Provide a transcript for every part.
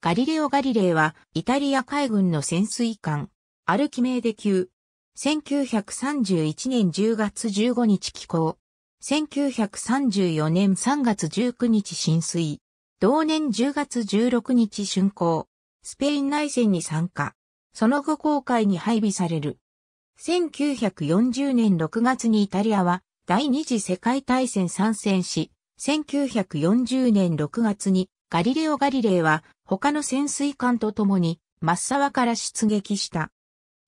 ガリレオ・ガリレイは、イタリア海軍の潜水艦、アルキメーデ級。1931年10月15日寄港。1934年3月19日浸水。同年10月16日竣工。スペイン内戦に参加。その後航海に配備される。1940年6月にイタリアは第二次世界大戦参戦し、1940年6月にガリレオ・ガリレイは他の潜水艦と共に真っ沢から出撃した。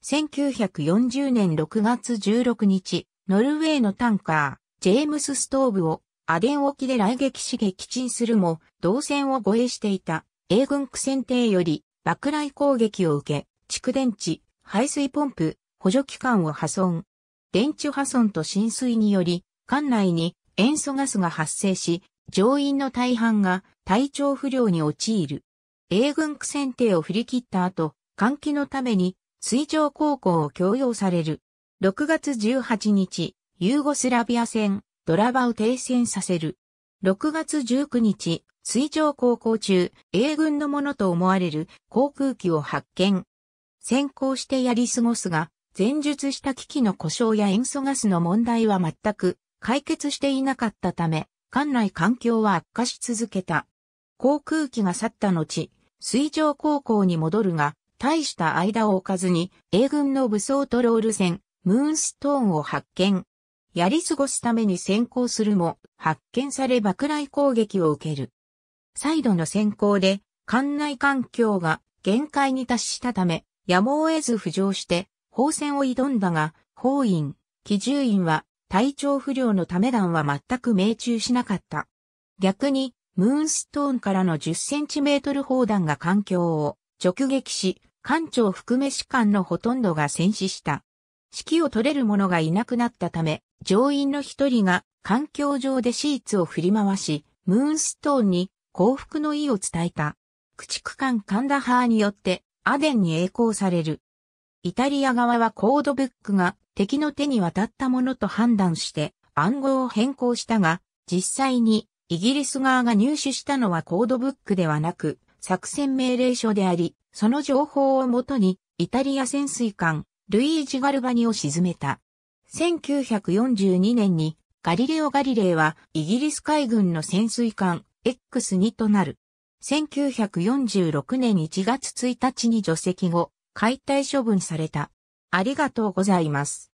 1940年6月16日、ノルウェーのタンカー、ジェームス・ストーブをアデン沖で来撃し撃沈するも、同船を護衛していた英軍苦戦艇より爆雷攻撃を受け、蓄電池、排水ポンプ、補助機関を破損。電池破損と浸水により、艦内に塩素ガスが発生し、乗員の大半が体調不良に陥る。英軍苦戦艇を振り切った後、換気のために水上航行を強要される。6月18日、ユーゴスラビア戦、ドラバを停戦させる。6月19日、水上航行中、英軍のものと思われる航空機を発見。先行してやり過ごすが、前述した機器の故障や塩素ガスの問題は全く解決していなかったため、館内環境は悪化し続けた。航空機が去った後、水上航行に戻るが、大した間を置かずに、英軍の武装トロール船、ムーンストーンを発見。やり過ごすために先行するも、発見され爆雷攻撃を受ける。再度の先行で、艦内環境が限界に達したため、やむを得ず浮上して、砲戦を挑んだが、砲員、機銃員は体調不良のため弾は全く命中しなかった。逆に、ムーンストーンからの10センチメートル砲弾が艦橋を直撃し、艦長含め士官のほとんどが戦死した。指揮を取れる者がいなくなったため、乗員の一人が環境上でシーツを振り回し、ムーンストーンに幸福の意を伝えた。駆逐艦カンダハーによってアデンに栄光される。イタリア側はコードブックが敵の手に渡ったものと判断して暗号を変更したが、実際にイギリス側が入手したのはコードブックではなく、作戦命令書であり、その情報をもとに、イタリア潜水艦、ルイージ・ガルバニを沈めた。1942年に、ガリレオ・ガリレイは、イギリス海軍の潜水艦、X2 となる。1946年1月1日に除籍後、解体処分された。ありがとうございます。